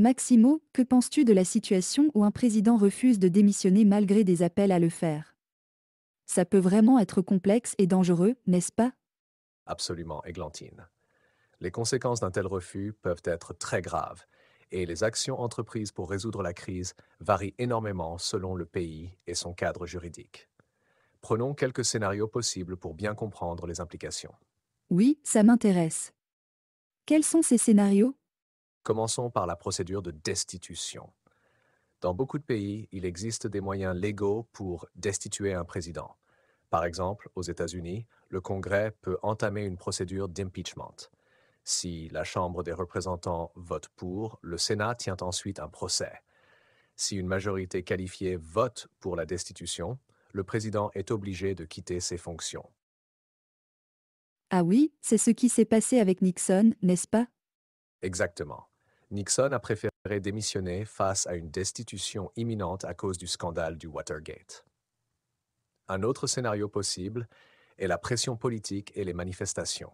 Maximo, que penses-tu de la situation où un président refuse de démissionner malgré des appels à le faire Ça peut vraiment être complexe et dangereux, n'est-ce pas Absolument, Églantine. Les conséquences d'un tel refus peuvent être très graves et les actions entreprises pour résoudre la crise varient énormément selon le pays et son cadre juridique. Prenons quelques scénarios possibles pour bien comprendre les implications. Oui, ça m'intéresse. Quels sont ces scénarios Commençons par la procédure de destitution. Dans beaucoup de pays, il existe des moyens légaux pour destituer un président. Par exemple, aux États-Unis, le Congrès peut entamer une procédure d'impeachment. Si la Chambre des représentants vote pour, le Sénat tient ensuite un procès. Si une majorité qualifiée vote pour la destitution, le président est obligé de quitter ses fonctions. Ah oui, c'est ce qui s'est passé avec Nixon, n'est-ce pas Exactement. Nixon a préféré démissionner face à une destitution imminente à cause du scandale du Watergate. Un autre scénario possible est la pression politique et les manifestations.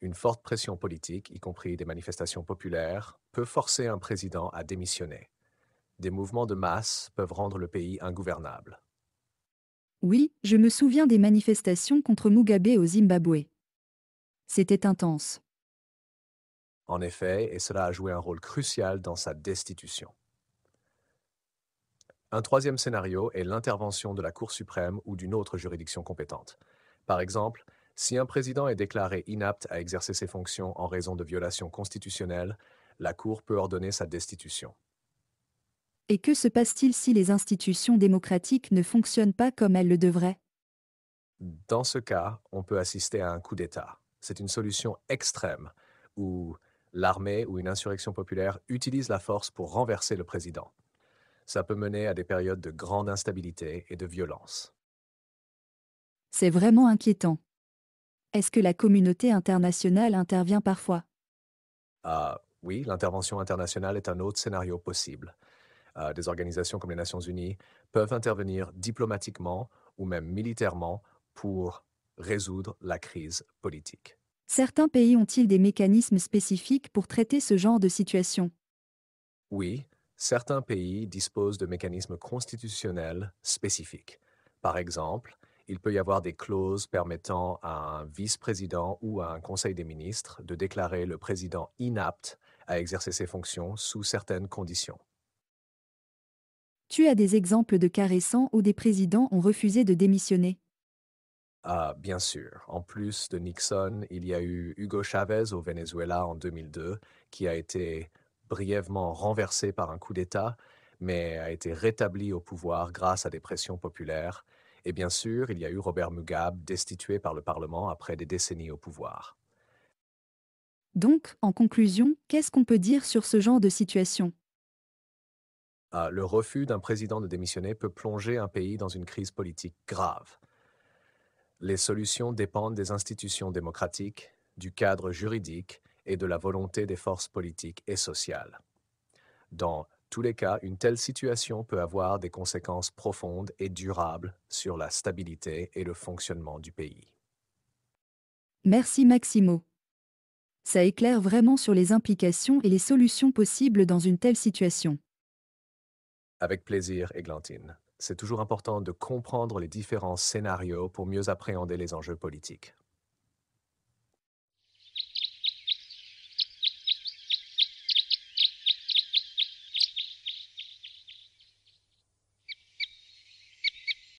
Une forte pression politique, y compris des manifestations populaires, peut forcer un président à démissionner. Des mouvements de masse peuvent rendre le pays ingouvernable. Oui, je me souviens des manifestations contre Mugabe au Zimbabwe. C'était intense en effet, et cela a joué un rôle crucial dans sa destitution. Un troisième scénario est l'intervention de la Cour suprême ou d'une autre juridiction compétente. Par exemple, si un président est déclaré inapte à exercer ses fonctions en raison de violations constitutionnelles, la Cour peut ordonner sa destitution. Et que se passe-t-il si les institutions démocratiques ne fonctionnent pas comme elles le devraient Dans ce cas, on peut assister à un coup d'État. C'est une solution extrême, où l'armée ou une insurrection populaire utilisent la force pour renverser le président. Ça peut mener à des périodes de grande instabilité et de violence. C'est vraiment inquiétant. Est-ce que la communauté internationale intervient parfois Ah Oui, l'intervention internationale est un autre scénario possible. Ah, des organisations comme les Nations Unies peuvent intervenir diplomatiquement ou même militairement pour résoudre la crise politique. Certains pays ont-ils des mécanismes spécifiques pour traiter ce genre de situation Oui, certains pays disposent de mécanismes constitutionnels spécifiques. Par exemple, il peut y avoir des clauses permettant à un vice-président ou à un conseil des ministres de déclarer le président inapte à exercer ses fonctions sous certaines conditions. Tu as des exemples de cas récents où des présidents ont refusé de démissionner ah, bien sûr. En plus de Nixon, il y a eu Hugo Chavez au Venezuela en 2002, qui a été brièvement renversé par un coup d'État, mais a été rétabli au pouvoir grâce à des pressions populaires. Et bien sûr, il y a eu Robert Mugabe, destitué par le Parlement après des décennies au pouvoir. Donc, en conclusion, qu'est-ce qu'on peut dire sur ce genre de situation ah, le refus d'un président de démissionner peut plonger un pays dans une crise politique grave. Les solutions dépendent des institutions démocratiques, du cadre juridique et de la volonté des forces politiques et sociales. Dans tous les cas, une telle situation peut avoir des conséquences profondes et durables sur la stabilité et le fonctionnement du pays. Merci Maximo. Ça éclaire vraiment sur les implications et les solutions possibles dans une telle situation. Avec plaisir, Églantine c'est toujours important de comprendre les différents scénarios pour mieux appréhender les enjeux politiques.